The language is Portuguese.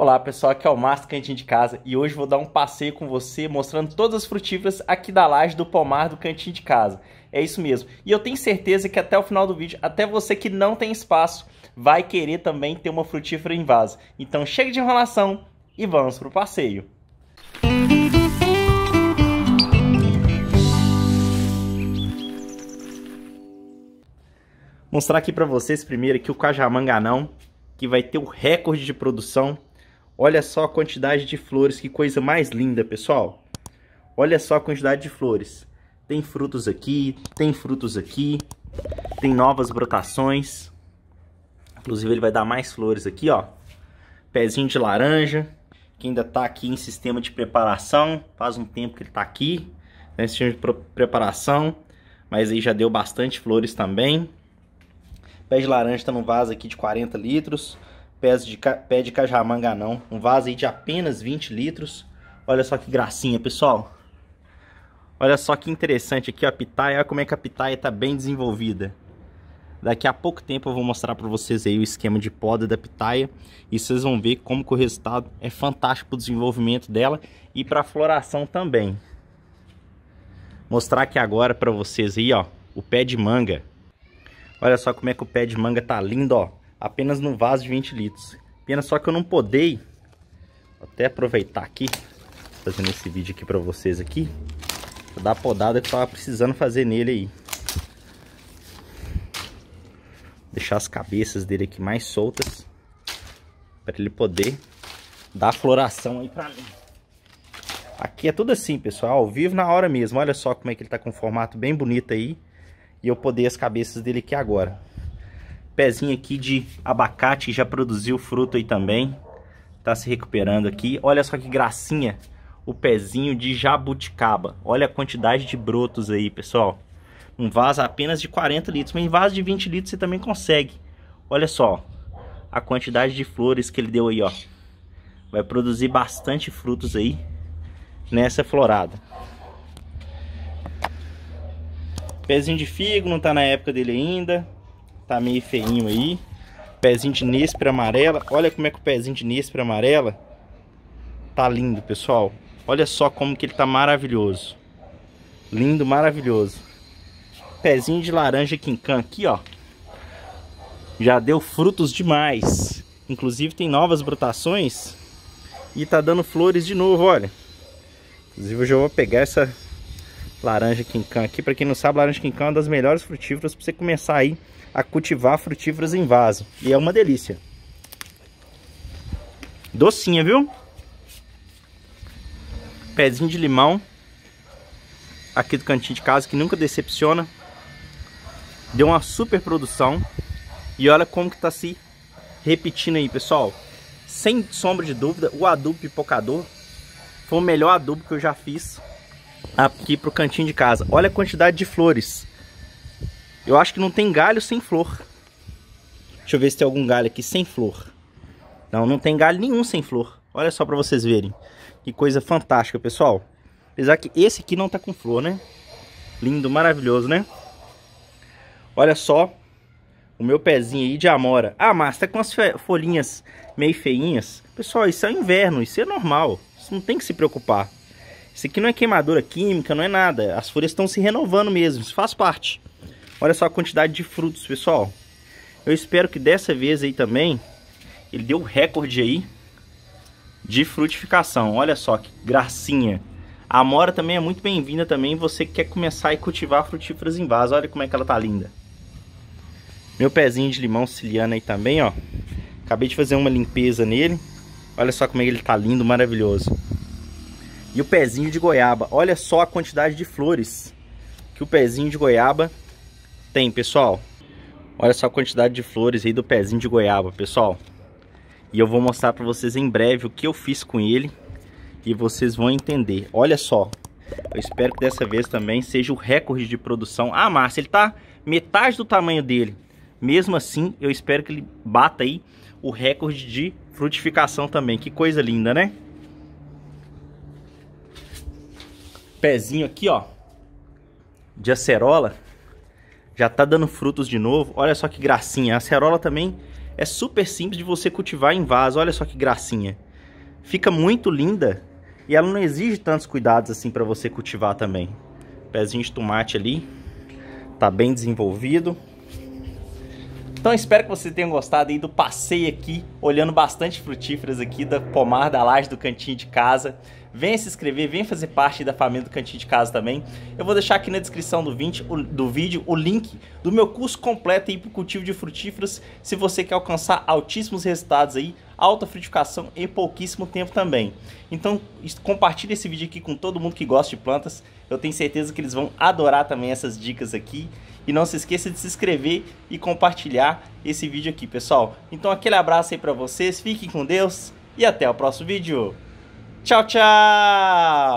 Olá pessoal, aqui é o Márcio Cantinho de Casa e hoje vou dar um passeio com você mostrando todas as frutíferas aqui da laje do pomar do Cantinho de Casa. É isso mesmo. E eu tenho certeza que até o final do vídeo, até você que não tem espaço, vai querer também ter uma frutífera em vaso. Então chega de enrolação e vamos para o passeio. mostrar aqui para vocês primeiro aqui o cajamanganão, que vai ter o recorde de produção Olha só a quantidade de flores, que coisa mais linda, pessoal. Olha só a quantidade de flores. Tem frutos aqui, tem frutos aqui, tem novas brotações. Inclusive ele vai dar mais flores aqui, ó. Pezinho de laranja, que ainda tá aqui em sistema de preparação. Faz um tempo que ele tá aqui, né, sistema de preparação. Mas aí já deu bastante flores também. Pé de laranja tá num vaso aqui de 40 litros pés de, pé de cajamanga não. Um vaso aí de apenas 20 litros. Olha só que gracinha, pessoal. Olha só que interessante aqui ó, a pitaia. Olha como é que a pitaia está bem desenvolvida. Daqui a pouco tempo eu vou mostrar para vocês aí o esquema de poda da pitaia. E vocês vão ver como que o resultado é fantástico para o desenvolvimento dela e para a floração também. Mostrar aqui agora para vocês aí ó, o pé de manga. Olha só como é que o pé de manga tá lindo, ó apenas no vaso de 20 litros. Pena só que eu não podei, até aproveitar aqui, fazendo esse vídeo aqui para vocês aqui, pra dar a podada que eu tava precisando fazer nele aí. Deixar as cabeças dele aqui mais soltas, para ele poder dar a floração aí para mim. Aqui é tudo assim, pessoal, ao vivo na hora mesmo. Olha só como é que ele tá com um formato bem bonito aí. E eu poder as cabeças dele aqui agora pezinho aqui de abacate que já produziu fruto aí também. Tá se recuperando aqui. Olha só que gracinha o pezinho de jabuticaba. Olha a quantidade de brotos aí, pessoal. Um vaso apenas de 40 litros, mas em vaso de 20 litros você também consegue. Olha só a quantidade de flores que ele deu aí, ó. Vai produzir bastante frutos aí nessa florada. Pezinho de figo, não tá na época dele ainda. Tá meio feinho aí. Pezinho de nêspera amarela. Olha como é que o pezinho de nêspera amarela tá lindo, pessoal. Olha só como que ele tá maravilhoso. Lindo, maravilhoso. Pezinho de laranja quincan aqui, ó. Já deu frutos demais. Inclusive tem novas brotações e tá dando flores de novo, olha. Inclusive eu já vou pegar essa laranja quincã aqui. Para quem não sabe, laranja quincã é uma das melhores frutíferas para você começar aí a cultivar frutíferas em vaso. E é uma delícia. Docinha, viu? Pezinho de limão. Aqui do cantinho de casa, que nunca decepciona. Deu uma super produção. E olha como que tá se repetindo aí, pessoal. Sem sombra de dúvida, o adubo pipocador foi o melhor adubo que eu já fiz aqui pro cantinho de casa. Olha a quantidade de flores. Eu acho que não tem galho sem flor. Deixa eu ver se tem algum galho aqui sem flor. Não, não tem galho nenhum sem flor. Olha só para vocês verem. Que coisa fantástica, pessoal. Apesar que esse aqui não tá com flor, né? Lindo, maravilhoso, né? Olha só o meu pezinho aí de amora. Ah, mas tá com as folhinhas meio feinhas. Pessoal, isso é inverno, isso é normal. Isso não tem que se preocupar. Isso aqui não é queimadura química, não é nada. As folhas estão se renovando mesmo, isso faz parte. Olha só a quantidade de frutos, pessoal. Eu espero que dessa vez aí também, ele deu recorde aí de frutificação. Olha só que gracinha. A amora também é muito bem-vinda também, você que quer começar a cultivar frutíferas em vaso. Olha como é que ela tá linda. Meu pezinho de limão siciliano aí também, ó. Acabei de fazer uma limpeza nele. Olha só como é ele tá lindo, maravilhoso. E o pezinho de goiaba. Olha só a quantidade de flores que o pezinho de goiaba tem, pessoal. Olha só a quantidade de flores aí do pezinho de goiaba, pessoal. E eu vou mostrar para vocês em breve o que eu fiz com ele. E vocês vão entender. Olha só. Eu espero que dessa vez também seja o recorde de produção. Ah, Márcia, ele tá metade do tamanho dele. Mesmo assim, eu espero que ele bata aí o recorde de frutificação também. Que coisa linda, né? pezinho aqui, ó, de acerola. Já tá dando frutos de novo. Olha só que gracinha. A acerola também é super simples de você cultivar em vaso. Olha só que gracinha. Fica muito linda e ela não exige tantos cuidados assim para você cultivar também. Pezinho de tomate ali. Tá bem desenvolvido. Então espero que você tenha gostado aí do passeio aqui, olhando bastante frutíferas aqui da pomar da laje do cantinho de casa. Venha se inscrever, venha fazer parte da família do Cantinho de Casa também. Eu vou deixar aqui na descrição do, 20, do vídeo o link do meu curso completo aí para o cultivo de frutíferas, se você quer alcançar altíssimos resultados aí, alta frutificação em pouquíssimo tempo também. Então compartilhe esse vídeo aqui com todo mundo que gosta de plantas, eu tenho certeza que eles vão adorar também essas dicas aqui. E não se esqueça de se inscrever e compartilhar esse vídeo aqui, pessoal. Então aquele abraço aí para vocês, fiquem com Deus e até o próximo vídeo. Tchau, tchau!